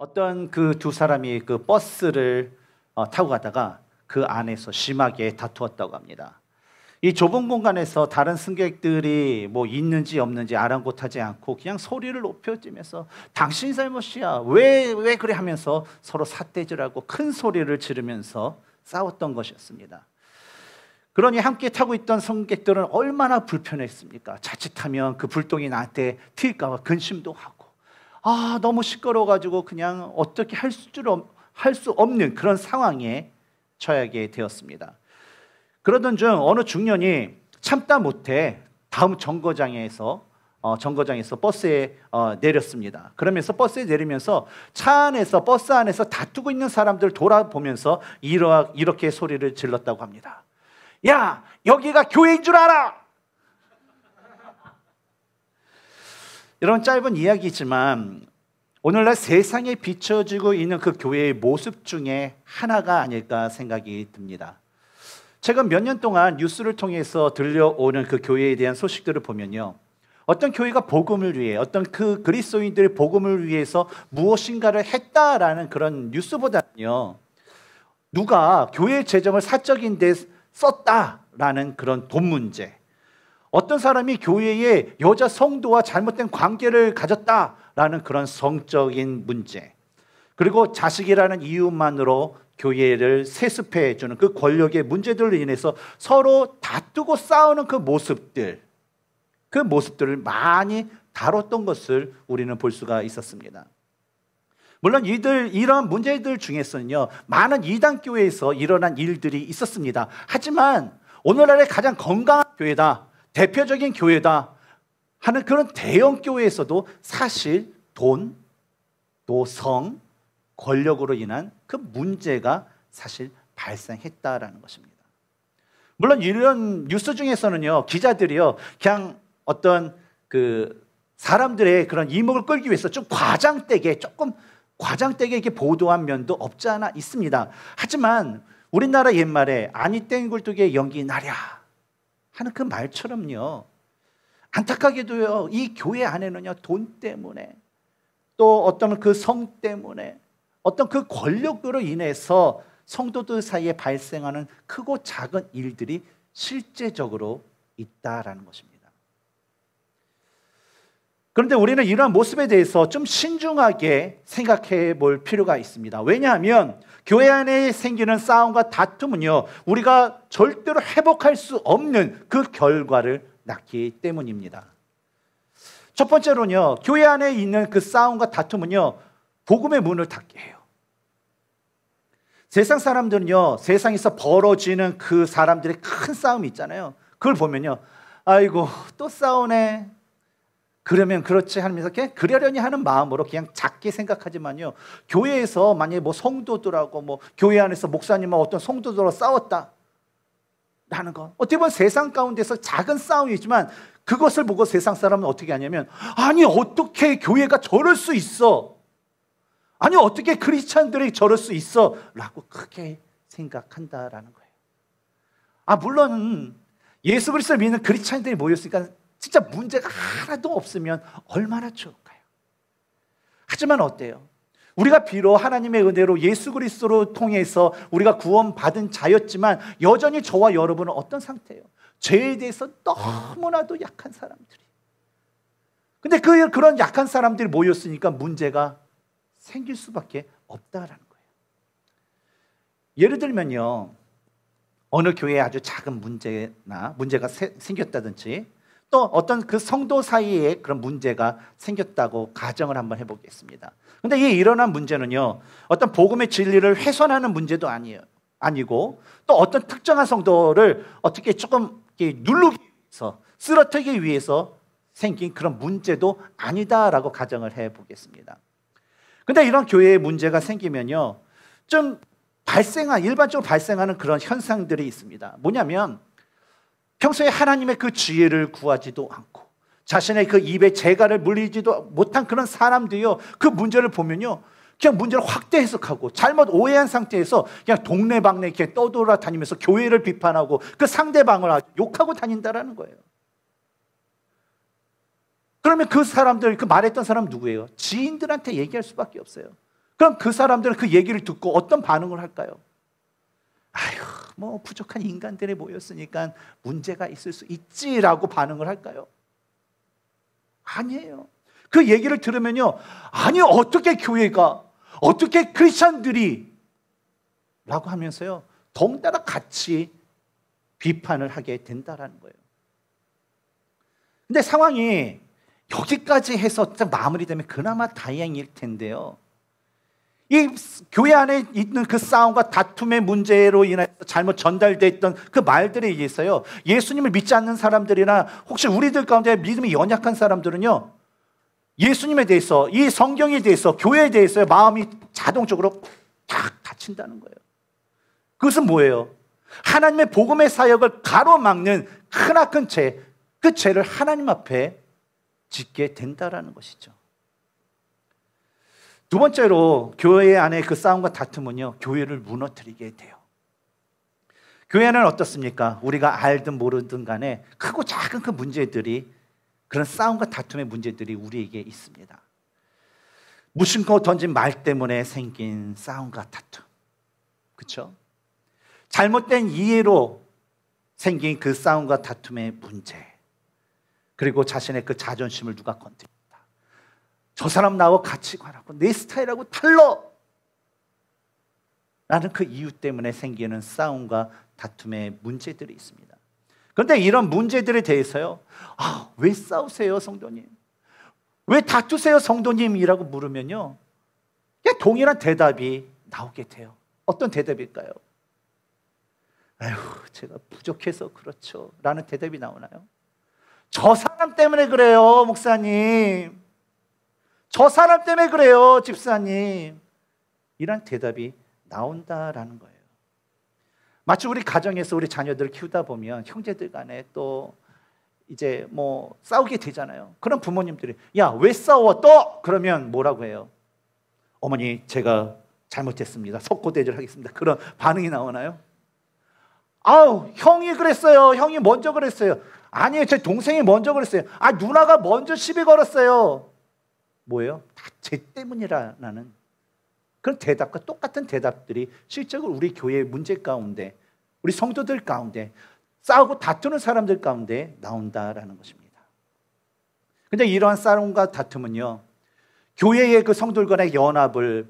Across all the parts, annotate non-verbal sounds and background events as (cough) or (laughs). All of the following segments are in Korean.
어떤 그 두 사람이 그 버스를 어, 타고 가다가 그 안에서 심하게 다투었다고 합니다. 이 좁은 공간에서 다른 승객들이 뭐 있는지 없는지 아랑곳하지 않고 그냥 소리를 높여지면서 당신 잘못이야 왜 왜 그래 하면서 서로 삿대질하고 큰 소리를 지르면서 싸웠던 것이었습니다. 그러니 함께 타고 있던 승객들은 얼마나 불편했습니까? 자칫하면 그 불똥이 나한테 튈까봐 근심도 하고 아 너무 시끄러워가지고 그냥 어떻게 할 수 없는 그런 상황에 처하게 되었습니다. 그러던 중 어느 중년이 참다 못해 다음 정거장에서 어, 정거장에서 버스에 어, 내렸습니다. 그러면서 버스에 내리면서 차 안에서 버스 안에서 다투고 있는 사람들 돌아보면서 이러, 이렇게 소리를 질렀다고 합니다. 야 여기가 교회인 줄 알아. 이런 짧은 이야기지만 오늘날 세상에 비춰지고 있는 그 교회의 모습 중에 하나가 아닐까 생각이 듭니다. 최근 몇 년 동안 뉴스를 통해서 들려오는 그 교회에 대한 소식들을 보면요. 어떤 교회가 복음을 위해 어떤 그 그리스도인들의 복음을 위해서 무엇인가를 했다라는 그런 뉴스보다는요. 누가 교회 재정을 사적인 데 썼다라는 그런 돈 문제 어떤 사람이 교회에 여자 성도와 잘못된 관계를 가졌다라는 그런 성적인 문제. 그리고 자식이라는 이유만으로 교회를 세습해 주는 그 권력의 문제들로 인해서 서로 다투고 싸우는 그 모습들. 그 모습들을 많이 다뤘던 것을 우리는 볼 수가 있었습니다. 물론 이들 이런 문제들 중에서는요. 많은 이단 교회에서 일어난 일들이 있었습니다. 하지만 오늘날의 가장 건강한 교회다. 대표적인 교회다 하는 그런 대형 교회에서도 사실 돈, 또 성, 권력으로 인한 그 문제가 사실 발생했다라는 것입니다. 물론 이런 뉴스 중에서는요 기자들이요 그냥 어떤 그 사람들의 그런 이목을 끌기 위해서 좀 과장되게 조금 과장되게 이렇게 보도한 면도 없지 않아 있습니다. 하지만 우리나라 옛말에 아니 땡 굴뚝에 연기 나랴 하는 그 말처럼요. 안타깝게도요. 이 교회 안에는요. 돈 때문에 또 어떤 그 성 때문에 어떤 그 권력으로 인해서 성도들 사이에 발생하는 크고 작은 일들이 실제적으로 있다라는 것입니다. 그런데 우리는 이러한 모습에 대해서 좀 신중하게 생각해 볼 필요가 있습니다. 왜냐하면 교회 안에 생기는 싸움과 다툼은요, 우리가 절대로 회복할 수 없는 그 결과를 낳기 때문입니다. 첫 번째로는요, 교회 안에 있는 그 싸움과 다툼은요, 복음의 문을 닫게 해요. 세상 사람들은요, 세상에서 벌어지는 그 사람들의 큰 싸움이 있잖아요. 그걸 보면요, 아이고, 또 싸우네. 그러면 그렇지 하면서 그러려니 하는 마음으로 그냥 작게 생각하지만요. 교회에서 만약에 뭐 성도들하고 뭐 교회 안에서 목사님하 어떤 성도들하고 싸웠다. 라는 것. 어떻게 보면 세상 가운데서 작은 싸움이지만 그것을 보고 세상 사람은 어떻게 하냐면 아니 어떻게 교회가 저럴 수 있어? 아니 어떻게 크리스찬들이 저럴 수 있어? 라고 크게 생각한다라는 거예요. 아 물론 예수 그리스를 믿는 크리스찬들이 모였으니까 진짜 문제가 하나도 없으면 얼마나 좋을까요? 하지만 어때요? 우리가 비록 하나님의 은혜로 예수 그리스도로 통해서 우리가 구원받은 자였지만 여전히 저와 여러분은 어떤 상태예요? 죄에 대해서 너무나도 약한 사람들이. 근데 그 그런 약한 사람들이 모였으니까 문제가 생길 수밖에 없다라는 거예요. 예를 들면요. 어느 교회에 아주 작은 문제나 문제가 세, 생겼다든지 또 어떤 그 성도 사이에 그런 문제가 생겼다고 가정을 한번 해보겠습니다. 근데 이 일어난 문제는요, 어떤 복음의 진리를 훼손하는 문제도 아니에요. 아니고 또 어떤 특정한 성도를 어떻게 조금 누르기 위해서 쓰러뜨기 위해서 생긴 그런 문제도 아니다라고 가정을 해보겠습니다. 근데 이런 교회의 문제가 생기면요, 좀 발생한 일반적으로 발생하는 그런 현상들이 있습니다. 뭐냐면 평소에 하나님의 그 지혜를 구하지도 않고 자신의 그입에 재갈을 물리지도 못한 그런 사람들이요. 그 문제를 보면요. 그냥 문제를 확대 해석하고 잘못 오해한 상태에서 그냥 동네방네 이렇게 떠돌아 다니면서 교회를 비판하고 그 상대방을 욕하고 다닌다라는 거예요. 그러면 그 사람들, 그 말했던 사람 누구예요? 지인들한테 얘기할 수밖에 없어요. 그럼 그 사람들은 그 얘기를 듣고 어떤 반응을 할까요? 아휴, 뭐 부족한 인간들이 모였으니까 문제가 있을 수 있지라고 반응을 할까요? 아니에요. 그 얘기를 들으면요. 아니, 어떻게 교회가, 어떻게 크리스찬들이 라고 하면서요. 더군다 같이 비판을 하게 된다라는 거예요. 근데 상황이 여기까지 해서 딱 마무리되면 그나마 다행일 텐데요. 이 교회 안에 있는 그 싸움과 다툼의 문제로 인해서 잘못 전달되어 있던 그 말들에 의해서요. 예수님을 믿지 않는 사람들이나 혹시 우리들 가운데 믿음이 연약한 사람들은요. 예수님에 대해서, 이 성경에 대해서, 교회에 대해서 마음이 자동적으로 탁 닫힌다는 거예요. 그것은 뭐예요? 하나님의 복음의 사역을 가로막는 크나큰 죄, 그 죄를 하나님 앞에 짓게 된다라는 것이죠. 두 번째로 교회 안에 그 싸움과 다툼은요, 교회를 무너뜨리게 돼요. 교회는 어떻습니까? 우리가 알든 모르든 간에 크고 작은 그 문제들이 그런 싸움과 다툼의 문제들이 우리에게 있습니다. 무심코 던진 말 때문에 생긴 싸움과 다툼. 그렇죠? 잘못된 이해로 생긴 그 싸움과 다툼의 문제. 그리고 자신의 그 자존심을 누가 건드려. 저 사람 나와 같이 가라고 내 스타일하고 달러 라는 그 이유 때문에 생기는 싸움과 다툼의 문제들이 있습니다. 그런데 이런 문제들에 대해서요. 아, 왜 싸우세요, 성도님? 왜 다투세요, 성도님이라고 물으면요. 동일한 대답이 나오게 돼요. 어떤 대답일까요? 아휴, 제가 부족해서 그렇죠. 라는 대답이 나오나요? 저 사람 때문에 그래요, 목사님. 저 사람 때문에 그래요, 집사님. 이런 대답이 나온다라는 거예요. 마치 우리 가정에서 우리 자녀들을 키우다 보면 형제들 간에 또 이제 뭐 싸우게 되잖아요. 그런 부모님들이 야, 왜 싸워 또? 그러면 뭐라고 해요? 어머니, 제가 잘못했습니다. 석고대절 하겠습니다. 그런 반응이 나오나요? 아우, 형이 그랬어요. 형이 먼저 그랬어요. 아니에요. 제 동생이 먼저 그랬어요. 아, 누나가 먼저 시비 걸었어요. 뭐예요? 다 죄 때문이라는 그런 대답과 똑같은 대답들이 실제로 우리 교회의 문제 가운데 우리 성도들 가운데 싸우고 다투는 사람들 가운데 나온다라는 것입니다. 근데 이러한 싸움과 다툼은요. 교회의 그 성도들 간의 연합을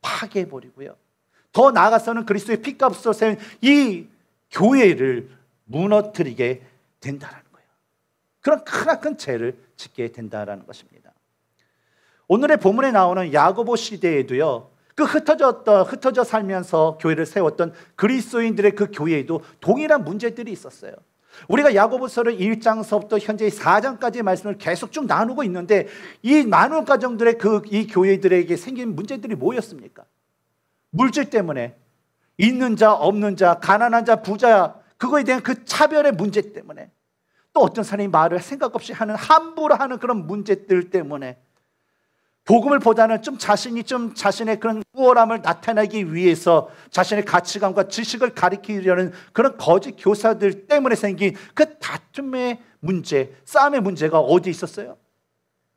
파괴해 버리고요. 더 나아가서는 그리스도의 피값으로 세운 이 교회를 무너뜨리게 된다는 거예요. 그런 크나큰 죄를 짓게 된다는 것입니다. 오늘의 본문에 나오는 야고보 시대에도요. 그 흩어졌던 흩어져 살면서 교회를 세웠던 그리스도인들의 그 교회에도 동일한 문제들이 있었어요. 우리가 야고보서를 1장서부터 현재 4장까지의 말씀을 계속 쭉 나누고 있는데 이 나눌 과정들의 그 이 교회들에게 생긴 문제들이 뭐였습니까? 물질 때문에 있는 자 없는 자 가난한 자 부자 그거에 대한 그 차별의 문제 때문에 또 어떤 사람이 말을 생각 없이 하는 함부로 하는 그런 문제들 때문에 복음을 보다는 좀 자신이 좀 자신의 그런 우월함을 나타내기 위해서 자신의 가치관과 지식을 가리키려는 그런 거짓 교사들 때문에 생긴 그 다툼의 문제, 싸움의 문제가 어디 있었어요?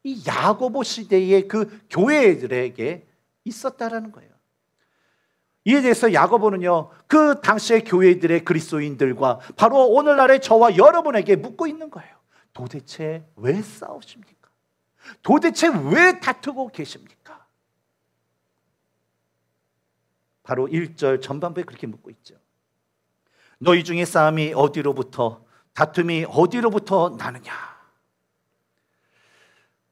이 야고보 시대의 그 교회들에게 있었다라는 거예요. 이에 대해서 야고보는요, 그 당시의 교회들의 그리스도인들과 바로 오늘날의 저와 여러분에게 묻고 있는 거예요. 도대체 왜 싸우십니까? 도대체 왜 다투고 계십니까? 바로 1절 전반부에 그렇게 묻고 있죠. 너희 중에 싸움이 어디로부터 다툼이 어디로부터 나느냐?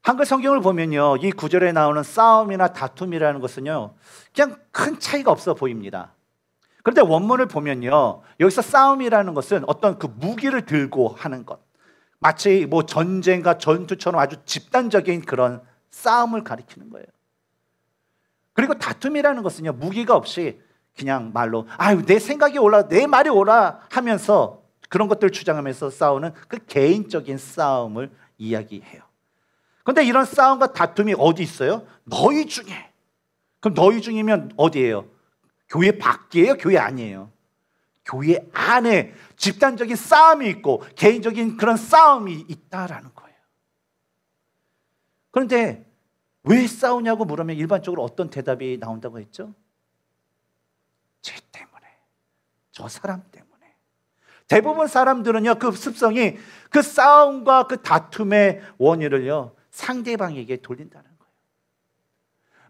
한글 성경을 보면요. 이 구절에 나오는 싸움이나 다툼이라는 것은요. 그냥 큰 차이가 없어 보입니다. 그런데 원문을 보면요. 여기서 싸움이라는 것은 어떤 그 무기를 들고 하는 것. 마치 뭐 전쟁과 전투처럼 아주 집단적인 그런 싸움을 가리키는 거예요. 그리고 다툼이라는 것은요, 무기가 없이 그냥 말로, 아유, 내 생각이 올라, 내 말이 올라 하면서 그런 것들 을 주장하면서 싸우는 그 개인적인 싸움을 이야기해요. 그런데 이런 싸움과 다툼이 어디 있어요? 너희 중에. 그럼 너희 중이면 어디예요? 교회 밖이에요? 교회 아니에요? 교회 안에 집단적인 싸움이 있고 개인적인 그런 싸움이 있다라는 거예요. 그런데 왜 싸우냐고 물으면 일반적으로 어떤 대답이 나온다고 했죠? 죄 때문에. 저 사람 때문에. 대부분 사람들은요, 그 습성이 그 싸움과 그 다툼의 원인을요, 상대방에게 돌린다는 거예요.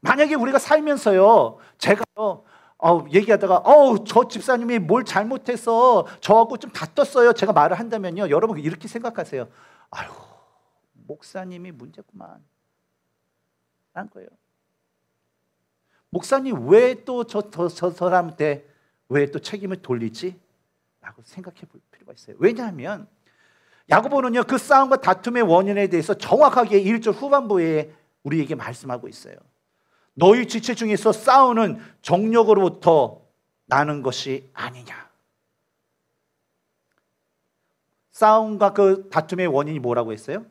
만약에 우리가 살면서요, 제가요, 어, 얘기하다가 어우 저 집사님이 뭘 잘못해서 저하고 좀다퉜어요 제가 말을 한다면요. 여러분 이렇게 생각하세요. 아유 목사님이 문제구만. 라 거예요. 목사님 왜 또저저저 사람한테 왜 또 책임을 돌리지? 라고 생각해 볼 필요가 있어요. 왜냐하면 야구보는요그 싸움과 다툼의 원인에 대해서 정확하게 1절 후반부에 우리에게 말씀하고 있어요. 너희 지체 중에서 싸우는 정력으로부터 나는 것이 아니냐. 싸움과 그 다툼의 원인이 뭐라고 했어요?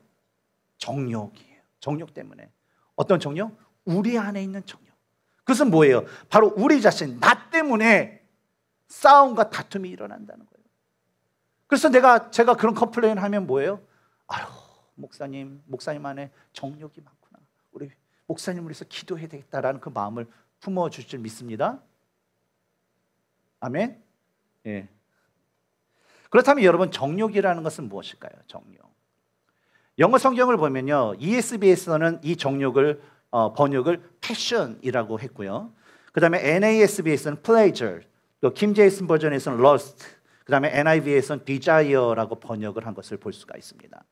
정욕이에요. 정욕 때문에. 어떤 정욕? 우리 안에 있는 정욕. 그것은 뭐예요? 바로 우리 자신, 나 때문에 싸움과 다툼이 일어난다는 거예요. 그래서 내가, 제가 그런 컴플레인 하면 뭐예요? 아유, 목사님, 목사님 안에 정욕이 많고. 목사님을 위해서 기도해야 되겠다라는 그 마음을 품어 주실 줄 믿습니다. 아멘. 예. 그렇다면 여러분 정욕이라는 것은 무엇일까요? 정욕. 영어 성경을 보면요. ESV에서는 이 정욕을 어, 번역을 passion이라고 했고요. 그다음에 NASB에서는 pleasure, 또 김제이슨 버전에서는 lust, 그다음에 NIV에서는 desire라고 번역을 한 것을 볼 수가 있습니다.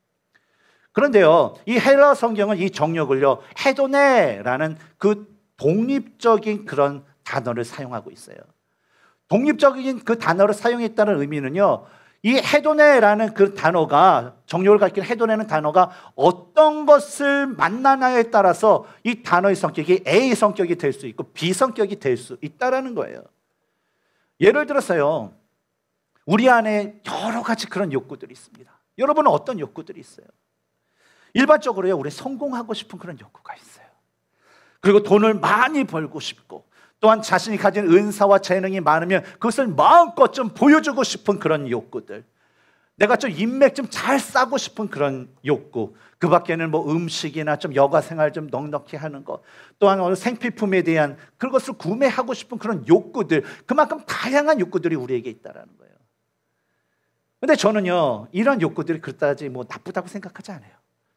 그런데요, 이 헬라 성경은 이 정력을요, 헤도네라는 그 독립적인 그런 단어를 사용하고 있어요. 독립적인 그 단어를 사용했다는 의미는요, 이 헤도네라는 그 단어가 정력을 가리키는 헤도네는 단어가 어떤 것을 만나냐에 따라서 이 단어의 성격이 A 성격이 될 수 있고 B 성격이 될 수 있다라는 거예요. 예를 들어서요. 우리 안에 여러 가지 그런 욕구들이 있습니다. 여러분은 어떤 욕구들이 있어요? 일반적으로요, 우리 성공하고 싶은 그런 욕구가 있어요. 그리고 돈을 많이 벌고 싶고, 또한 자신이 가진 은사와 재능이 많으면 그것을 마음껏 좀 보여주고 싶은 그런 욕구들. 내가 좀 인맥 좀 잘 싸고 싶은 그런 욕구. 그 밖에는 뭐 음식이나 좀 여가 생활 좀 넉넉히 하는 것. 또한 어느 생필품에 대한 그것을 구매하고 싶은 그런 욕구들. 그만큼 다양한 욕구들이 우리에게 있다라는 거예요. 근데 저는요, 이런 욕구들이 그렇다지 뭐 나쁘다고 생각하지 않아요.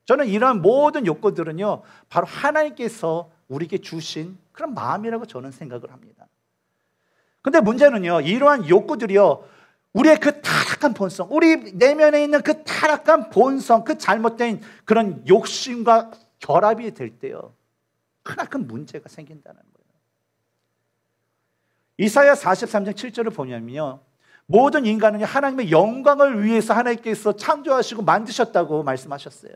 저는 이러한 모든 욕구들은요 바로 하나님께서 우리에게 주신 그런 마음이라고 저는 생각을 합니다. 근데 문제는요, 이러한 욕구들이요, 우리의 그 타락한 본성, 우리 내면에 있는 그 타락한 본성, 그 잘못된 그런 욕심과 결합이 될 때요, 크나큰 문제가 생긴다는 거예요. 이사야 43장 7절을 보냐면요, 모든 인간은 하나님의 영광을 위해서 하나님께서 창조하시고 만드셨다고 말씀하셨어요.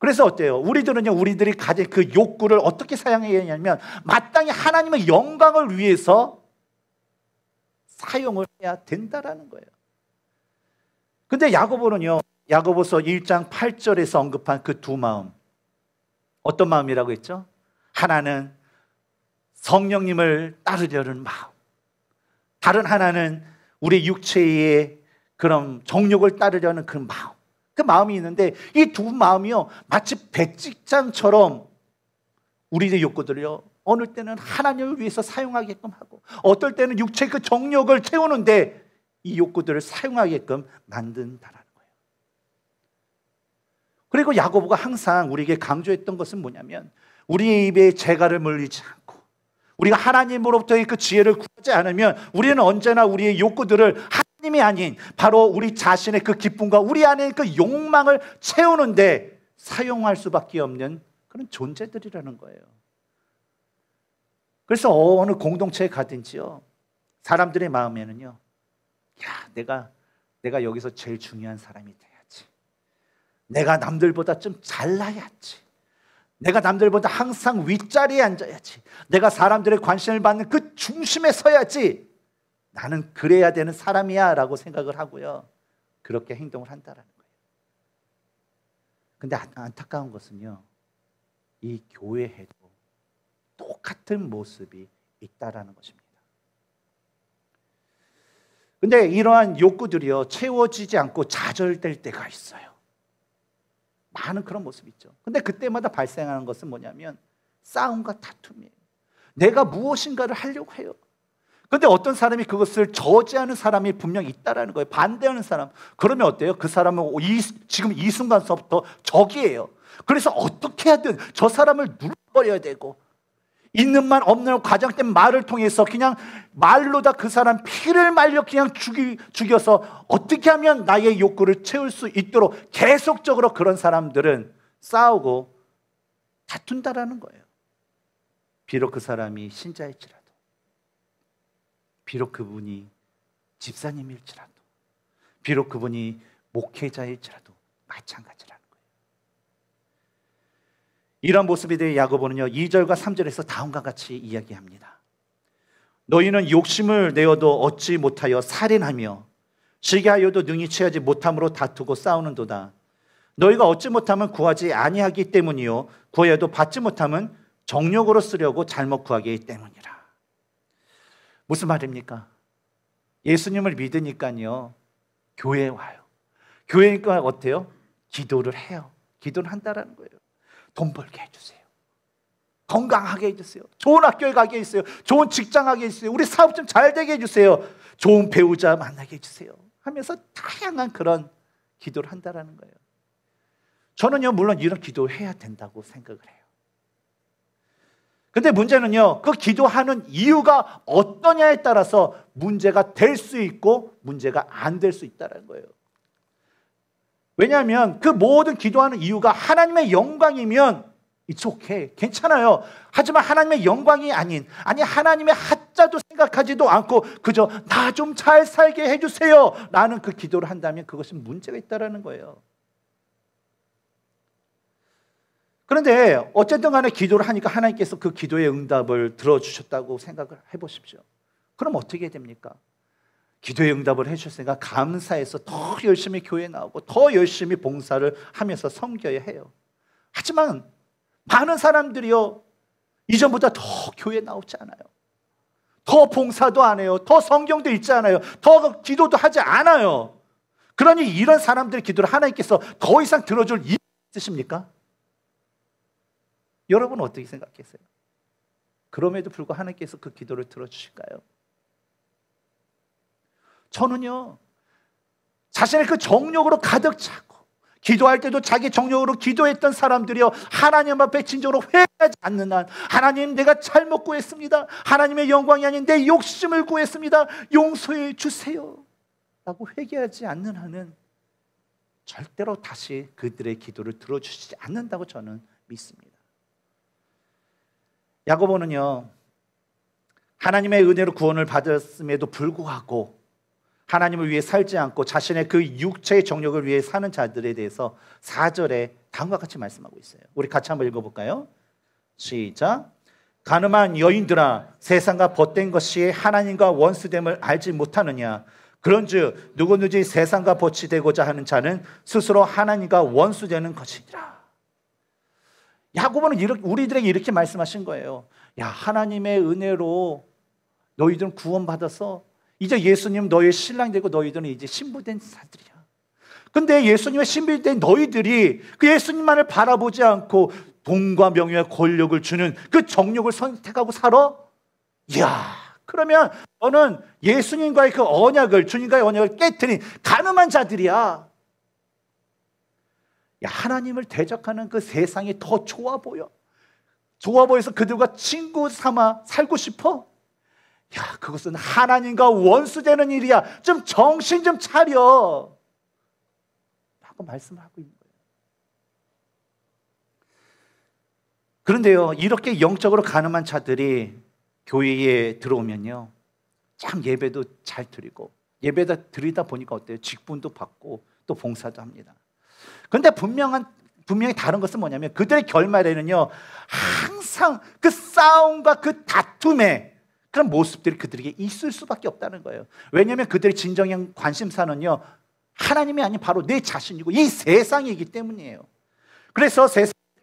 그래서 어때요? 우리들은요, 우리들이 가진 그 욕구를 어떻게 사용해야 하냐면, 마땅히 하나님의 영광을 위해서 사용을 해야 된다라는 거예요. 근데 야고보는요, 야고보서 1장 8절에서 언급한 그 두 마음. 어떤 마음이라고 했죠? 하나는 성령님을 따르려는 마음. 다른 하나는 우리 육체의 그런 정욕을 따르려는 그 마음. 그 마음이 있는데 이 두 마음이요 마치 배직장처럼 우리의 욕구들을요 어느 때는 하나님을 위해서 사용하게끔 하고 어떨 때는 육체의 그 정력을 채우는데 이 욕구들을 사용하게끔 만든다라는 거예요. 그리고 야고보가 항상 우리에게 강조했던 것은 뭐냐면 우리의 입에 재갈을 물리지 않고 우리가 하나님으로부터의 그 지혜를 구하지 않으면 우리는 언제나 우리의 욕구들을 하나님이 아닌 바로 우리 자신의 그 기쁨과 우리 안에 그 욕망을 채우는데 사용할 수밖에 없는 그런 존재들이라는 거예요. 그래서 어느 공동체에 가든지요. 사람들의 마음에는요. 야, 내가 내가 여기서 제일 중요한 사람이 돼야지. 내가 남들보다 좀 잘나야지. 내가 남들보다 항상 윗자리에 앉아야지. 내가 사람들의 관심을 받는 그 중심에 서야지. 나는 그래야 되는 사람이야 라고 생각을 하고요. 그렇게 행동을 한다라는 거예요. 근데 안타까운 것은요. 이 교회에도 똑같은 모습이 있다라는 것입니다. 근데 이러한 욕구들이요. 채워지지 않고 좌절될 때가 있어요. 많은 그런 모습이 있죠. 근데 그때마다 발생하는 것은 뭐냐면 싸움과 다툼이에요. 내가 무엇인가를 하려고 해요. 근데 어떤 사람이 그것을 저지하는 사람이 분명 있다라는 거예요. 반대하는 사람. 그러면 어때요? 그 사람은 이, 지금 이 순간서부터 적이에요. 그래서 어떻게 하든 저 사람을 눌러버려야 되고 있는 말 없는 과장된 말을 통해서 그냥 말로 다그 사람 피를 말려 그냥 죽이, 죽여서 어떻게 하면 나의 욕구를 채울 수 있도록 계속적으로 그런 사람들은 싸우고 다툰다라는 거예요. 비록 그 사람이 신자일지라. 비록 그분이 집사님일지라도, 비록 그분이 목회자일지라도 마찬가지라는 거예요. 이러 모습에 대해 야고보는요, 2절과 3절에서 다음과 같이 이야기합니다. 너희는 욕심을 내어도 얻지 못하여 살인하며 시기하여도 능히 취하지 못함으로 다투고 싸우는도다. 너희가 얻지 못하면 구하지 아니하기 때문이요 구하도 받지 못하면 정욕으로 쓰려고 잘못 구하기 때문이라. 무슨 말입니까? 예수님을 믿으니까요. 교회에 와요. 교회니까 어때요? 기도를 해요. 기도를 한다라는 거예요. 돈 벌게 해주세요. 건강하게 해주세요. 좋은 학교에 가게 해주세요. 좋은 직장 하게 해주세요. 우리 사업 좀 잘 되게 해주세요. 좋은 배우자 만나게 해주세요. 하면서 다양한 그런 기도를 한다라는 거예요. 저는요, 물론 이런 기도해야 된다고 생각을 해요. 근데 문제는요, 그 기도하는 이유가 어떠냐에 따라서 문제가 될 수 있고 문제가 안 될 수 있다는 거예요. 왜냐하면 그 모든 기도하는 이유가 하나님의 영광이면 It's okay. 괜찮아요. 하지만 하나님의 영광이 아닌, 아니, 하나님의 하자도 생각하지도 않고, 그저 나 좀 잘 살게 해주세요. 라는 그 기도를 한다면 그것은 문제가 있다는 거예요. 그런데 어쨌든 간에 기도를 하니까 하나님께서 그 기도의 응답을 들어주셨다고 생각을 해보십시오. 그럼 어떻게 됩니까? 기도의 응답을 해주셨으니까 감사해서 더 열심히 교회 나오고 더 열심히 봉사를 하면서 섬겨야 해요. 하지만 많은 사람들이요, 이전보다 더 교회 나오지 않아요. 더 봉사도 안 해요. 더 성경도 읽지 않아요. 더 기도도 하지 않아요. 그러니 이런 사람들의 기도를 하나님께서 더 이상 들어줄 이유 있으십니까? 여러분 어떻게 생각했어요? 그럼에도 불구하고 하나님께서 그 기도를 들어주실까요? 저는요, 자신의 그 정욕으로 가득 차고, 기도할 때도 자기 정욕으로 기도했던 사람들이요, 하나님 앞에 진정으로 회개하지 않는 한, 하나님 내가 잘못 구했습니다. 하나님의 영광이 아닌 내 욕심을 구했습니다. 용서해 주세요. 라고 회개하지 않는 한은 절대로 다시 그들의 기도를 들어주시지 않는다고 저는 믿습니다. 야고보는요. 하나님의 은혜로 구원을 받았음에도 불구하고 하나님을 위해 살지 않고 자신의 그 육체의 정력을 위해 사는 자들에 대해서 4절에 다음과 같이 말씀하고 있어요. 우리 같이 한번 읽어볼까요? 시작. 가늠한 여인들아 세상과 벗된 것이 하나님과 원수됨을 알지 못하느냐 그런즉 누구든지 세상과 벗이 되고자 하는 자는 스스로 하나님과 원수되는 것이니라 야고보는 이렇게, 우리들에게 이렇게 말씀하신 거예요. 야, 하나님의 은혜로 너희들은 구원받아서 이제 예수님 너희 신랑 되고 너희들은 이제 신부된 사들이야. 근데 예수님의 신비된 너희들이 그 예수님만을 바라보지 않고 돈과 명예와 권력을 주는 그 정욕을 선택하고 살아? 야 그러면 너는 예수님과의 그 언약을, 주님과의 언약을 깨뜨린 가늠한 자들이야. 하나님을 대적하는 그 세상이 더 좋아 보여. 좋아 보여서 그들과 친구 삼아 살고 싶어? 야, 그것은 하나님과 원수 되는 일이야. 좀 정신 좀 차려. 라고 말씀을 하고 있는 거예요. 그런데요, 이렇게 영적으로 가늠한 자들이 교회에 들어오면요, 참 예배도 잘 드리고, 예배다 드리다 보니까 어때요? 직분도 받고, 또 봉사도 합니다. 근데 분명한 분명히 다른 것은 뭐냐면 그들의 결말에는요 항상 그 싸움과 그 다툼에 그런 모습들이 그들에게 있을 수밖에 없다는 거예요. 왜냐하면 그들의 진정한 관심사는요 하나님이 아닌 바로 내 자신이고 이 세상이기 때문이에요. 그래서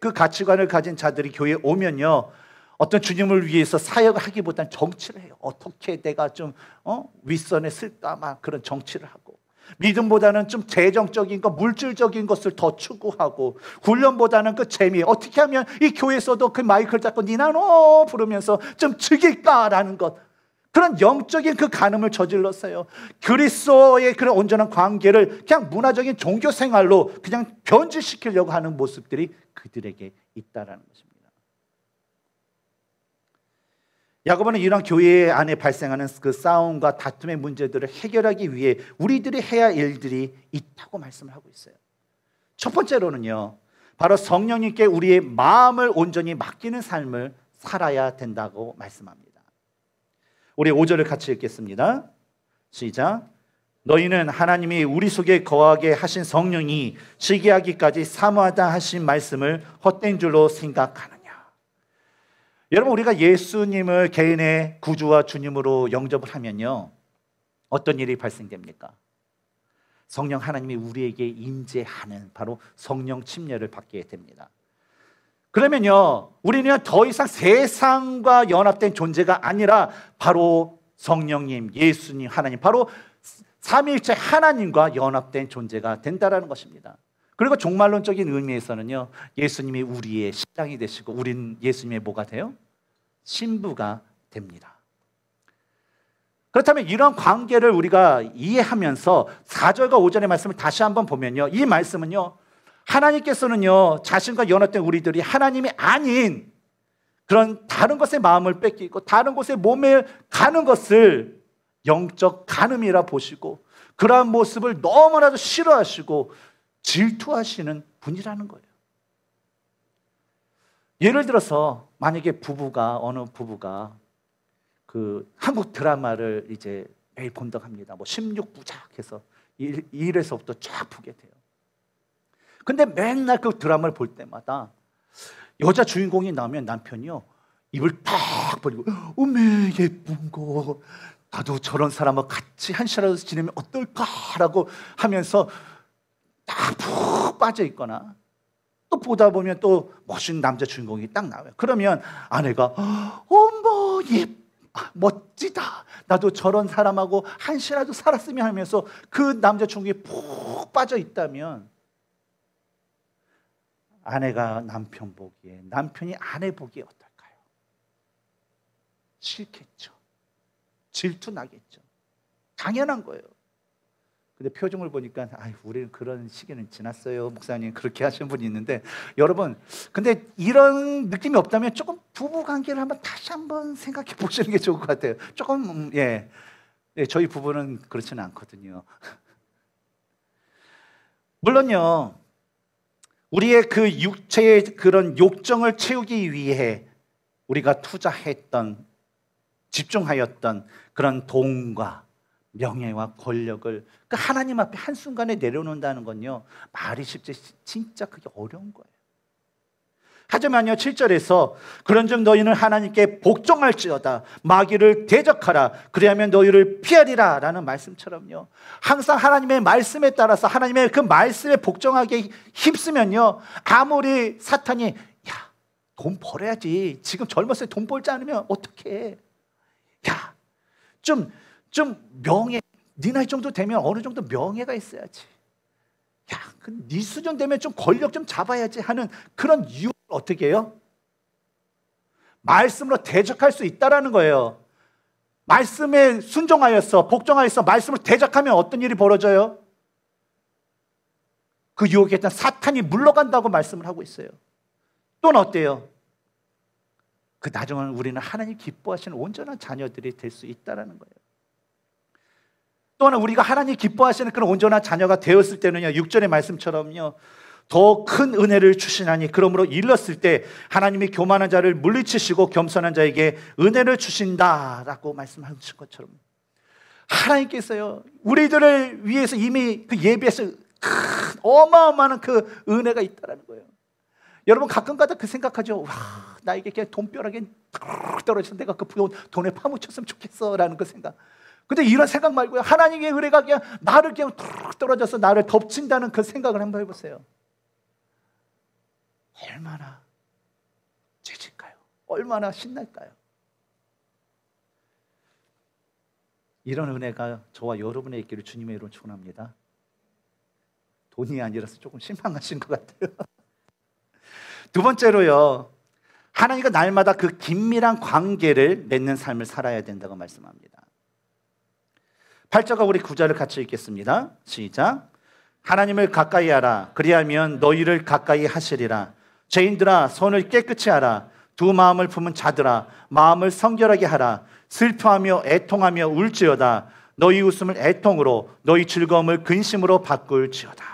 그 가치관을 가진 자들이 교회에 오면요 어떤 주님을 위해서 사역을 하기보다는 정치를 해요. 어떻게 내가 좀 어? 윗선에 쓸까 막 그런 정치를 하고. 믿음보다는 좀 재정적인 것, 물질적인 것을 더 추구하고 훈련보다는 그 재미. 어떻게 하면 이 교회에서도 그 마이크를 잡고 니나노 부르면서 좀 즐길까라는 것. 그런 영적인 그 간음을 저질렀어요. 그리스도의 그런 온전한 관계를 그냥 문화적인 종교 생활로 그냥 변질시키려고 하는 모습들이 그들에게 있다라는 것입니다. 야고보는 이런 교회 안에 발생하는 그 싸움과 다툼의 문제들을 해결하기 위해 우리들이 해야 할 일들이 있다고 말씀을 하고 있어요. 첫 번째로는요. 바로 성령님께 우리의 마음을 온전히 맡기는 삶을 살아야 된다고 말씀합니다. 우리 5절을 같이 읽겠습니다. 시작. 너희는 하나님이 우리 속에 거하게 하신 성령이 지게하기까지 사모하다 하신 말씀을 헛된 줄로 생각하는 여러분 우리가 예수님을 개인의 구주와 주님으로 영접을 하면요. 어떤 일이 발생됩니까? 성령 하나님이 우리에게 임재하는 바로 성령 침례를 받게 됩니다. 그러면요, 우리는 더 이상 세상과 연합된 존재가 아니라 바로 성령님, 예수님, 하나님, 바로 삼위일체 하나님과 연합된 존재가 된다라는 것입니다. 그리고 종말론적인 의미에서는요. 예수님이 우리의 신랑이 되시고 우린 예수님의 뭐가 돼요? 신부가 됩니다. 그렇다면 이런 관계를 우리가 이해하면서 4절과 5절의 말씀을 다시 한번 보면요. 이 말씀은요. 하나님께서는요. 자신과 연합된 우리들이 하나님이 아닌 그런 다른 것에 마음을 뺏기고 다른 곳에 몸에 가는 것을 영적 간음이라 보시고 그러한 모습을 너무나도 싫어하시고 질투하시는 분이라는 거예요. 예를 들어서 만약에 부부가 어느 부부가 그 한국 드라마를 이제 매일 본다고 합니다. 뭐 16부작 해서 1, 에서부터쫙 보게 돼요. 근데 맨날 그 드라마를 볼 때마다 여자 주인공이 나오면 남편이요. 입을 탁 벌리고 어메 예쁜 거 나도 저런 사람과 같이 한시라도 지내면 어떨까라고 하면서 딱푹 빠져 있거나 또 보다 보면 또 멋진 남자 주인공이 딱 나와요. 그러면 아내가 어머 예 멋지다. 나도 저런 사람하고 한시라도 살았으면 하면서 그 남자 주인공푹 빠져 있다면 아내가 남편 보기에 남편이 아내 보기에 어떨까요? 싫겠죠. 질투 나겠죠. 당연한 거예요. 근데 표정을 보니까 아, 우리는 그런 시기는 지났어요. 목사님 그렇게 하시 분이 있는데 여러분 근데 이런 느낌이 없다면 조금 부부 관계를 한번 다시 한번 생각해 보시는 게 좋을 것 같아요. 조금 음, 예. 예. 저희 부부는 그렇지는 않거든요. (laughs) 물론요. 우리의 그 육체의 그런 욕정을 채우기 위해 우리가 투자했던 집중하였던 그런 돈과 명예와 권력을 그 하나님 앞에 한순간에 내려놓는다는 건요. 말이 쉽지 진짜 그게 어려운 거예요. 하지만요, 7절에서 그런즉 너희는 하나님께 복종할지어다. 마귀를 대적하라. 그리하면 너희를 피하리라. 라는 말씀처럼요. 항상 하나님의 말씀에 따라서 하나님의 그 말씀에 복종하기 힘쓰면요. 아무리 사탄이 야, 돈 벌어야지. 지금 젊었을 때 돈 벌지 않으면 어떻게 해? 야, 좀좀 명예, 네 나이 정도 되면 어느 정도 명예가 있어야지. 야, 그 네 수준 되면 좀 권력 좀 잡아야지 하는 그런 이유를 어떻게 해요? 말씀으로 대적할 수 있다라는 거예요. 말씀에 순종하여서 복종하여서 말씀을 대적하면 어떤 일이 벌어져요? 그 유혹에 일단 사탄이 물러간다고 말씀을 하고 있어요. 또는 어때요? 그나중에 우리는 하나님 기뻐하시는 온전한 자녀들이 될 수 있다라는 거예요. 또한 우리가 하나님 기뻐하시는 그런 온전한 자녀가 되었을 때는요, 6절의 말씀처럼요, 더 큰 은혜를 주시나니 그러므로 일렀을 때 하나님이 교만한 자를 물리치시고 겸손한 자에게 은혜를 주신다라고 말씀하신 것처럼 하나님께서요 우리들을 위해서 이미 그 예비에서 큰 어마어마한 그 은혜가 있다라는 거예요. 여러분 가끔가다 그 생각하죠. 와 나에게 그냥 돈벼락에 떨어져서 내가 그 돈에 파묻혔으면 좋겠어라는 그 생각. 근데 이런 생각 말고요. 하나님의 의뢰가 그냥 나를 그냥 툭 떨어져서 나를 덮친다는 그 생각을 한번 해보세요. 얼마나 죄질까요? 얼마나 신날까요? 이런 은혜가 저와 여러분의 있기를 주님의 이름으로 축원합니다. 돈이 아니라서 조금 실망하신 것 같아요. (laughs) 두 번째로요. 하나님과 날마다 그 긴밀한 관계를 맺는 삶을 살아야 된다고 말씀합니다. 8절과 우리 9절을 같이 읽겠습니다. 시작. 하나님을 가까이 하라. 그리하면 너희를 가까이 하시리라. 죄인들아, 손을 깨끗이 하라. 두 마음을 품은 자들아, 마음을 성결하게 하라. 슬퍼하며 애통하며 울지어다. 너희 웃음을 애통으로, 너희 즐거움을 근심으로 바꿀지어다.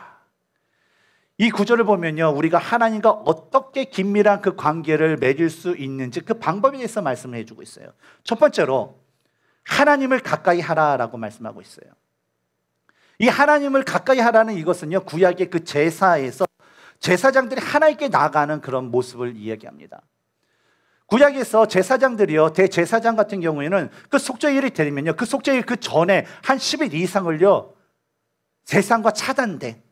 이 구절을 보면요, 우리가 하나님과 어떻게 긴밀한 그 관계를 맺을 수 있는지 그 방법에 대해서 말씀 해주고 있어요. 첫 번째로, 하나님을 가까이 하라라고 말씀하고 있어요. 이 하나님을 가까이 하라는 이것은요, 구약의 그 제사에서 제사장들이 하나님께 나가는 그런 모습을 이야기합니다. 구약에서 제사장들이요, 대제사장 같은 경우에는 그 속죄일이 되면요, 그 속죄일 그 전에 한 10일 이상을요, 세상과 차단된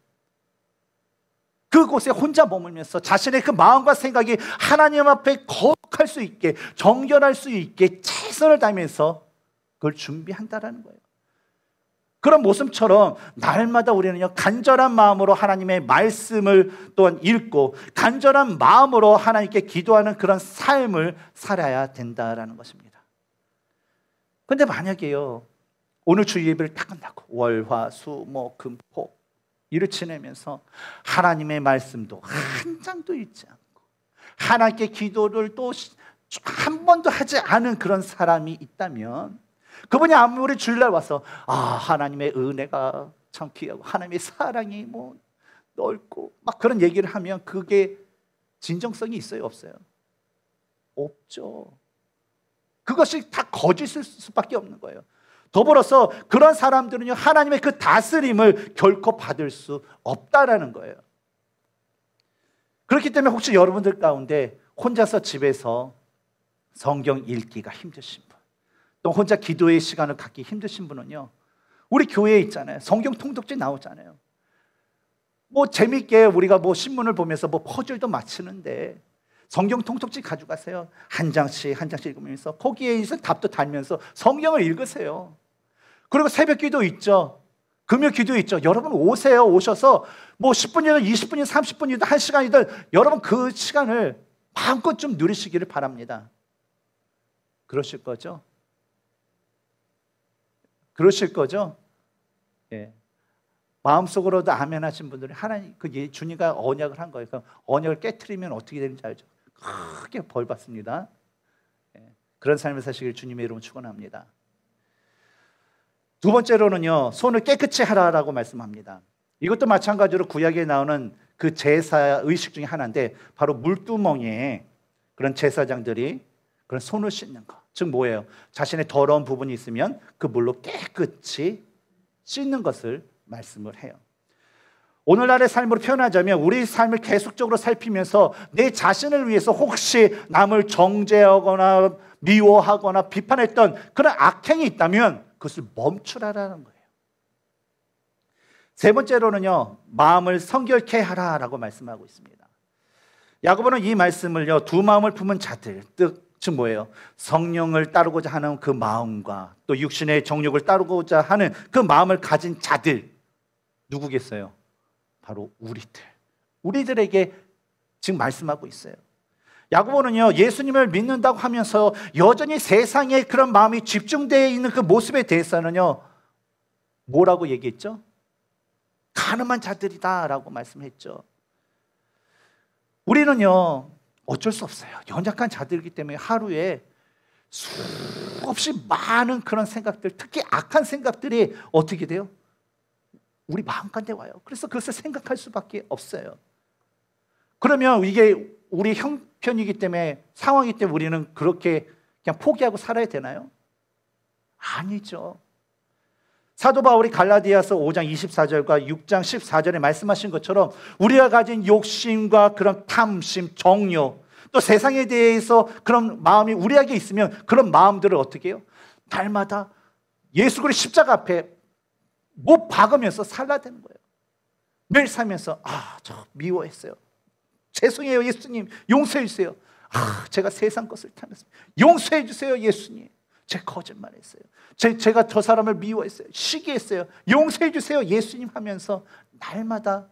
그곳에 혼자 머물면서 자신의 그 마음과 생각이 하나님 앞에 거룩할 수 있게 정결할 수 있게 최선을 다하면서 그걸 준비한다라는 거예요. 그런 모습처럼 날마다 우리는요 간절한 마음으로 하나님의 말씀을 또한 읽고 간절한 마음으로 하나님께 기도하는 그런 삶을 살아야 된다라는 것입니다. 근데 만약에요 오늘 주 예배를 딱 끝나고 월화수목금포 이를 지내면서 하나님의 말씀도 한 장도 읽지 않고 하나님께 기도를 또 한 번도 하지 않은 그런 사람이 있다면 그분이 아무리 주일날 와서 아 하나님의 은혜가 참 귀하고 하나님의 사랑이 뭐 넓고 막 그런 얘기를 하면 그게 진정성이 있어요 없어요? 없죠. 그것이 다 거짓일 수밖에 없는 거예요. 더불어서 그런 사람들은요 하나님의 그 다스림을 결코 받을 수 없다라는 거예요. 그렇기 때문에 혹시 여러분들 가운데 혼자서 집에서 성경 읽기가 힘드십니다. 또 혼자 기도의 시간을 갖기 힘드신 분은요. 우리 교회에 있잖아요. 성경 통독지 나오잖아요. 뭐 재밌게 우리가 뭐 신문을 보면서 뭐 퍼즐도 맞추는데 성경 통독지 가져가세요. 한 장씩 한 장씩 읽으면서 거기에 있는 답도 달면서 성경을 읽으세요. 그리고 새벽 기도 있죠. 금요 기도 있죠. 여러분 오세요. 오셔서 뭐 10분이든 20분이든 30분이든 1시간이든 여러분 그 시간을 마음껏 좀 누리시기를 바랍니다. 그러실 거죠? 그러실 거죠? 예. 마음속으로도 아멘 하신 분들이 하나님 그 예, 주님과 언약을 한 거예요. 그럼 언약을 깨뜨리면 어떻게 되는지 알죠? 크게 벌 받습니다. 예. 그런 삶을 사시길 주님의 이름으로 축원합니다. 두 번째로는요. 손을 깨끗이 하라라고 말씀합니다. 이것도 마찬가지로 구약에 나오는 그 제사 의식 중에 하나인데 바로 물두멍에 그런 제사장들이 그런 손을 씻는 것. 즉 뭐예요? 자신의 더러운 부분이 있으면 그 물로 깨끗이 씻는 것을 말씀을 해요. 오늘날의 삶으로 표현하자면 우리 삶을 계속적으로 살피면서 내 자신을 위해서 혹시 남을 정죄하거나 미워하거나 비판했던 그런 악행이 있다면 그것을 멈추라라는 거예요. 세 번째로는요. 마음을 성결케 하라라고 말씀하고 있습니다. 야고보는 이 말씀을요. 두 마음을 품은 자들, 즉즉 뭐예요? 성령을 따르고자 하는 그 마음과 또 육신의 정욕을 따르고자 하는 그 마음을 가진 자들 누구겠어요? 바로 우리들. 우리들에게 지금 말씀하고 있어요. 야고보는요 예수님을 믿는다고 하면서 여전히 세상에 그런 마음이 집중되어 있는 그 모습에 대해서는요 뭐라고 얘기했죠? 가늠한 자들이다라고 말씀했죠. 우리는요 어쩔 수 없어요. 연약한 자들이기 때문에 하루에 수없이 많은 그런 생각들, 특히 악한 생각들이 어떻게 돼요? 우리 마음가운데 와요. 그래서 그것을 생각할 수밖에 없어요. 그러면 이게 우리 형편이기 때문에 상황이기 때문에 우리는 그렇게 그냥 포기하고 살아야 되나요? 아니죠. 사도 바울이 갈라디아서 5장 24절과 6장 14절에 말씀하신 것처럼 우리가 가진 욕심과 그런 탐심, 정욕 또 세상에 대해서 그런 마음이 우리에게 있으면 그런 마음들을 어떻게 해요? 달마다 예수 그리 십자가 앞에 못 박으면서 살라 되는 거예요. 매일 살면서 아, 저 미워했어요. 죄송해요, 예수님. 용서해 주세요. 아, 제가 세상 것을 탐했습니다. 용서해 주세요, 예수님. 제 거짓말했어요. 제, 제가 저 사람을 미워했어요. 시기했어요. 용서해 주세요, 예수님 하면서 날마다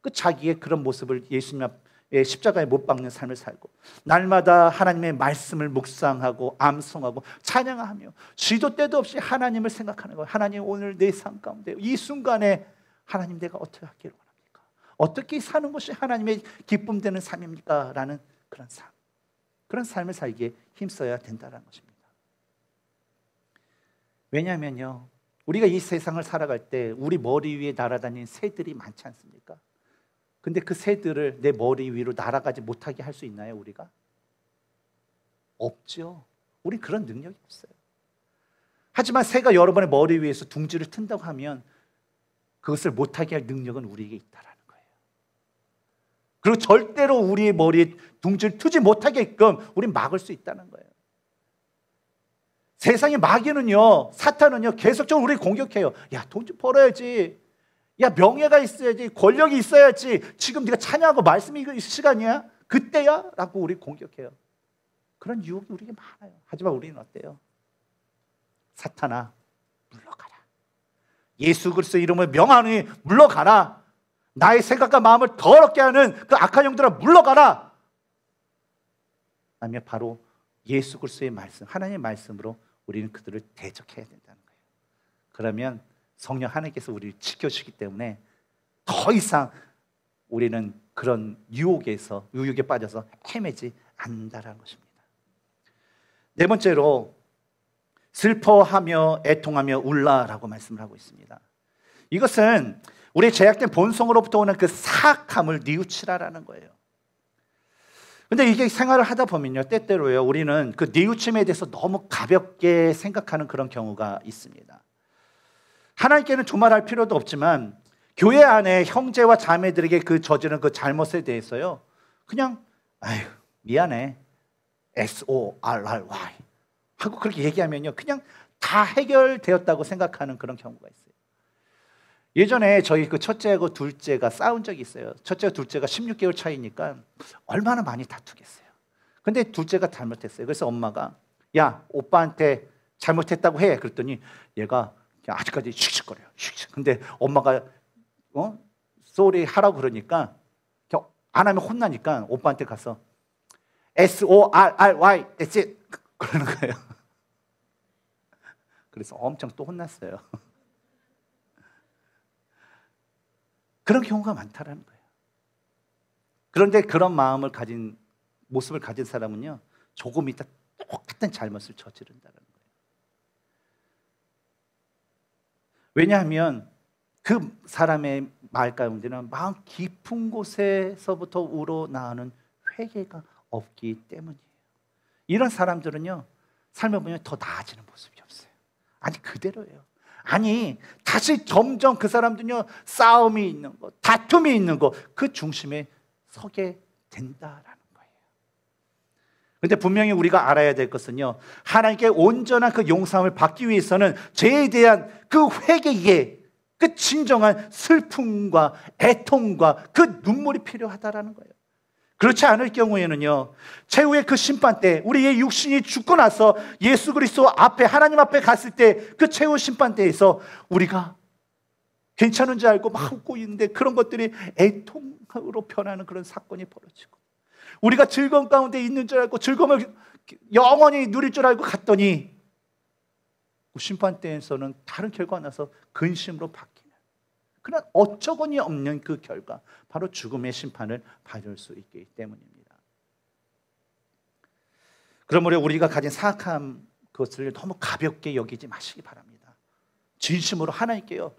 그 자기의 그런 모습을 예수님 앞 예, 십자가에 못 박는 삶을 살고 날마다 하나님의 말씀을 묵상하고 암송하고 찬양하며 쥐도 때도 없이 하나님을 생각하는 거예요. 하나님 오늘 내 삶 가운데 이 순간에 하나님 내가 어떻게 하기를 원합니까? 어떻게 사는 것이 하나님의 기쁨되는 삶입니까? 라는 그런 삶. 그런 삶을 살기에 힘써야 된다는 것입니다. 왜냐하면요. 우리가 이 세상을 살아갈 때 우리 머리 위에 날아다니는 새들이 많지 않습니까? 근데 그 새들을 내 머리 위로 날아가지 못하게 할 수 있나요, 우리가? 없죠. 우리 그런 능력이 없어요. 하지만 새가 여러분의 머리 위에서 둥지를 튼다고 하면 그것을 못하게 할 능력은 우리에게 있다라는 거예요. 그리고 절대로 우리의 머리에 둥지를 트지 못하게끔 우린 막을 수 있다는 거예요. 세상의 마귀는요, 사탄은요, 계속적으로 우리 공격해요. 야, 돈 좀 벌어야지. 야 명예가 있어야지 권력이 있어야지 지금 네가 찬양하고 말씀이 이 그 시간이야 그때야 라고 우리 공격해요 그런 유혹이 우리에게 많아요 하지만 우리는 어때요 사탄아 물러가라 예수 그리스 이름을 명하니 물러가라 나의 생각과 마음을 더럽게 하는 그 악한 영들아 물러가라 아니면 바로 예수 그리스의 말씀 하나님의 말씀으로 우리는 그들을 대적해야 된다는 거예요 그러면 성령 하나님께서 우리를 지켜주시기 때문에 더 이상 우리는 그런 유혹에서 유혹에 빠져서 헤매지 않는다라는 것입니다. 네 번째로 슬퍼하며 애통하며 울라라고 말씀을 하고 있습니다. 이것은 우리 제약된 본성으로부터 오는 그 사악함을 뉘우치라라는 거예요. 근데 이게 생활을 하다 보면요, 때때로요, 우리는 그 뉘우침에 대해서 너무 가볍게 생각하는 그런 경우가 있습니다. 하나님께는 조말할 필요도 없지만 교회 안에 형제와 자매들에게 그 저지른 그 잘못에 대해서요. 그냥 아유 미안해. S O R R Y 하고 그렇게 얘기하면요. 그냥 다 해결되었다고 생각하는 그런 경우가 있어요. 예전에 저희 그 첫째하고 그 둘째가 싸운 적이 있어요. 첫째와 둘째가 16개월 차이니까 얼마나 많이 다투겠어요. 근데 둘째가 잘못했어요. 그래서 엄마가 야, 오빠한테 잘못했다고 해. 그랬더니 얘가 아직까지 씩씩거려요. 씩씩. 근데 엄마가 어? 소리 하라고 그러니까 안 하면 혼나니까 오빠한테 가서 S O R R Y that's it 그, 그러는 거예요. (laughs) 그래서 엄청 또 혼났어요. (laughs) 그런 경우가 많다라는 거예요. 그런데 그런 마음을 가진 모습을 가진 사람은요 조금 있다 똑같은 잘못을 저지른다는 왜냐하면 그 사람의 말 가운데는 마음 깊은 곳에서부터 우러나오는 회개가 없기 때문이에요. 이런 사람들은요, 삶에 보면 더 나아지는 모습이 없어요. 아니, 그대로예요. 아니, 다시 점점 그 사람들은요, 싸움이 있는 거, 다툼이 있는 거, 그 중심에 서게 된다 근데 분명히 우리가 알아야 될 것은요. 하나님께 온전한 그 용서함을 받기 위해서는 죄에 대한 그 회개에 그 진정한 슬픔과 애통과 그 눈물이 필요하다라는 거예요. 그렇지 않을 경우에는요, 최후의 그 심판 때, 우리의 육신이 죽고 나서 예수 그리스도 앞에, 하나님 앞에 갔을 때, 그 최후 심판 때에서 우리가 괜찮은 줄 알고 막 웃고 있는데 그런 것들이 애통으로 변하는 그런 사건이 벌어지고. 우리가 즐거움 가운데 있는 줄 알고 즐거움을 영원히 누릴 줄 알고 갔더니 그 심판 때에서는 다른 결과가 나서 근심으로 바뀌는 그런 어처구니 없는 그 결과 바로 죽음의 심판을 받을 수 있기 때문입니다. 그러므로 우리가 가진 사악함 그것을 너무 가볍게 여기지 마시기 바랍니다. 진심으로 하나님께요.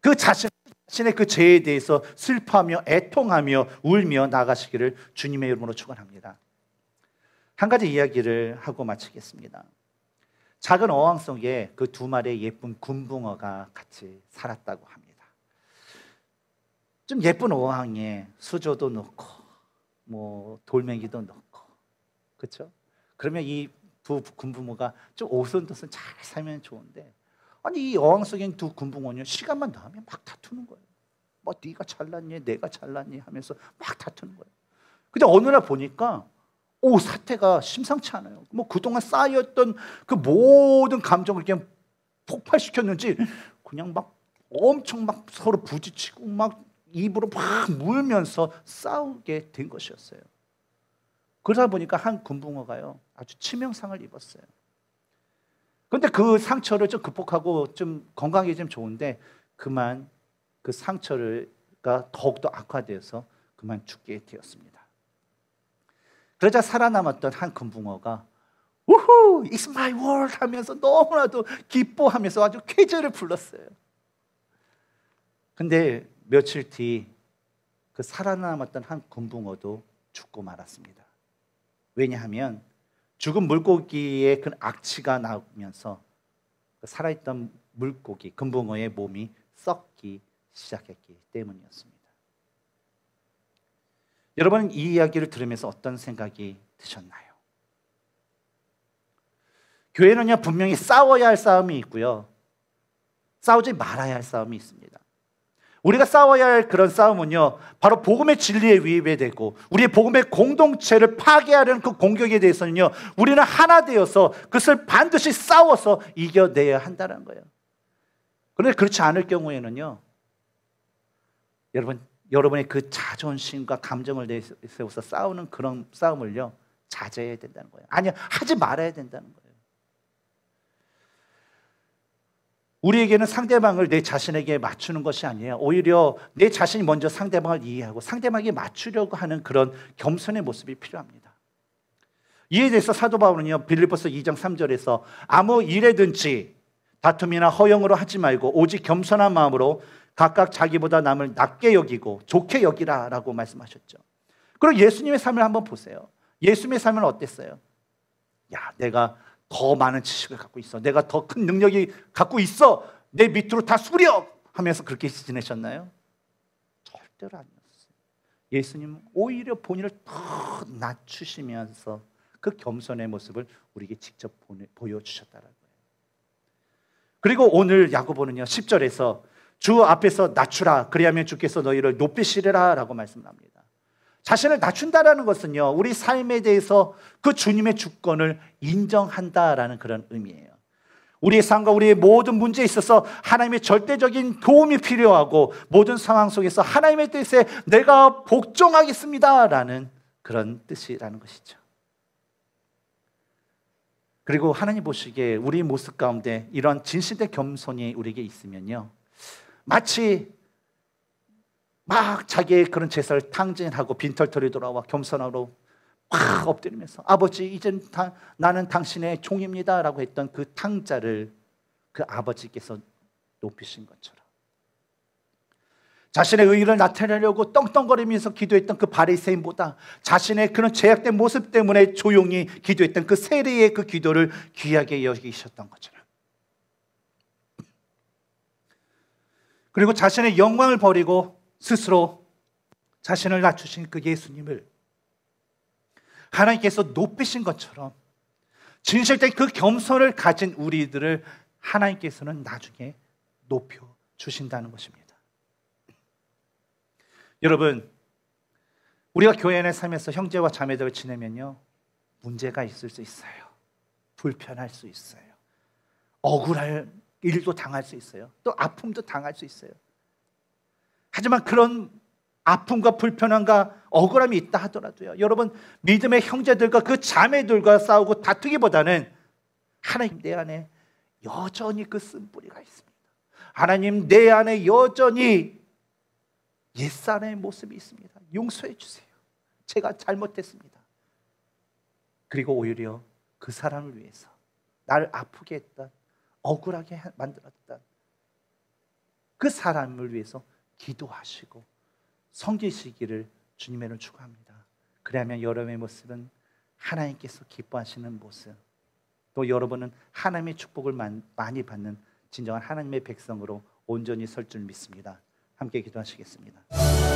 그 자신 을 신의 그 죄에 대해서 슬퍼하며 애통하며 울며 나가시기를 주님의 이름으로 축원합니다. 한 가지 이야기를 하고 마치겠습니다. 작은 어항 속에 그 두 마리의 예쁜 군붕어가 같이 살았다고 합니다. 좀 예쁜 어항에 수조도 넣고 뭐 돌멩이도 넣고 그렇죠? 그러면 이 두 군붕어가 좀 오손도손 잘 살면 좋은데 아니 이 어항석인 두 군붕어는요 시간만 나면 막 다투는 거예요. 뭐 네가 잘났니 내가 잘났니 하면서 막 다투는 거예요. 근데 어느 날 보니까 오 사태가 심상치 않아요. 뭐 그동안 쌓였던 그 모든 감정을 그냥 폭발시켰는지 그냥 막 엄청 막 서로 부딪히고 막 입으로 막 물면서 싸우게 된 것이었어요. 그러다 보니까 한 군붕어가요 아주 치명상을 입었어요. 그런데그 상처를 좀 극복하고 좀건강이좀 좋은데 그만 그 상처가 더욱더 악화되어서 그만 죽게 되었습니다. 그러자 살아남았던 한 금붕어가 우후, it's my world 하면서 너무나도 기뻐하면서 아주 쾌재를 불렀어요. 근데 며칠 뒤 그 살아남았던 한 금붕어도 죽고 말았습니다. 왜냐하면 죽은 물고기의 그 악취가 나면서 오 살아있던 물고기 금붕어의 몸이 썩기 시작했기 때문이었습니다. 여러분 이 이야기를 들으면서 어떤 생각이 드셨나요? 교회는요 분명히 싸워야 할 싸움이 있고요. 싸우지 말아야 할 싸움이 있습니다. 우리가 싸워야 할 그런 싸움은요, 바로 복음의 진리에 위배되고, 우리의 복음의 공동체를 파괴하려는 그 공격에 대해서는요, 우리는 하나 되어서 그것을 반드시 싸워서 이겨내야 한다는 거예요. 그런데 그렇지 않을 경우에는요, 여러분, 여러분의 그 자존심과 감정을 내세워서 싸우는 그런 싸움을요, 자제해야 된다는 거예요. 아니, 하지 말아야 된다는 거예요. 우리에게는 상대방을 내 자신에게 맞추는 것이 아니에요. 오히려 내 자신이 먼저 상대방을 이해하고 상대방에게 맞추려고 하는 그런 겸손의 모습이 필요합니다. 이에 대해서 사도 바울은요, 빌리포스 2장 3절에서 아무 일에든지 다툼이나 허영으로 하지 말고 오직 겸손한 마음으로 각각 자기보다 남을 낮게 여기고 좋게 여기라 라고 말씀하셨죠. 그럼 예수님의 삶을 한번 보세요. 예수님의 삶은 어땠어요? 야, 내가 더 많은 지식을 갖고 있어. 내가 더 큰 능력이 갖고 있어. 내 밑으로 다 수려 하면서 그렇게 지내셨나요? 절대로 아니었어요. 예수님은 오히려 본인을 더 낮추시면서 그 겸손의 모습을 우리에게 직접 보여주셨다라는 요 그리고 오늘 야고보는요. 10절에서 주 앞에서 낮추라 그리하면 주께서 너희를 높이시리라라고 말씀합니다. 자신을 낮춘다라는 것은요, 우리 삶에 대해서 그 주님의 주권을 인정한다라는 그런 의미예요. 우리의 삶과 우리의 모든 문제에 있어서 하나님의 절대적인 도움이 필요하고 모든 상황 속에서 하나님의 뜻에 내가 복종하겠습니다라는 그런 뜻이라는 것이죠. 그리고 하나님 보시기에 우리 모습 가운데 이런 진실된 겸손이 우리에게 있으면요. 마치 막 자기의 그런 제사를 탕진하고 빈털털이 돌아와 겸손하고 막 엎드리면서 아버지 이젠 다, 나는 당신의 종입니다라고 했던 그 탕자를 그 아버지께서 높이신 것처럼 자신의 의의를 나타내려고 떵떵거리면서 기도했던 그 바리새인보다 자신의 그런 제약된 모습 때문에 조용히 기도했던 그 세례의 그 기도를 귀하게 여기셨던 것처럼 그리고 자신의 영광을 버리고 스스로 자신을 낮추신 그 예수님을 하나님께서 높이신 것처럼 진실된 그 겸손을 가진 우리들을 하나님께서는 나중에 높여 주신다는 것입니다. 여러분, 우리가 교회 안에 서 형제와 자매들을 지내면요, 문제가 있을 수 있어요. 불편할 수 있어요. 억울할 일도 당할 수 있어요. 또 아픔도 당할 수 있어요. 하지만 그런 아픔과 불편함과 억울함이 있다 하더라도요. 여러분 믿음의 형제들과 그 자매들과 싸우고 다투기보다는 하나님 내 안에 여전히 그 쓴뿌리가 있습니다. 하나님 내 안에 여전히 옛사람의 모습이 있습니다. 용서해 주세요. 제가 잘못했습니다. 그리고 오히려 그 사람을 위해서 나를 아프게 했던 억울하게 만들었던 그 사람을 위해서 기도하시고 성기시기를 주님에는 축구합니다. 그러면 여러분의 모습은 하나님께서 기뻐하시는 모습, 또 여러분은 하나님의 축복을 많이 받는 진정한 하나님의 백성으로 온전히 설 줄 믿습니다. 함께 기도하시겠습니다.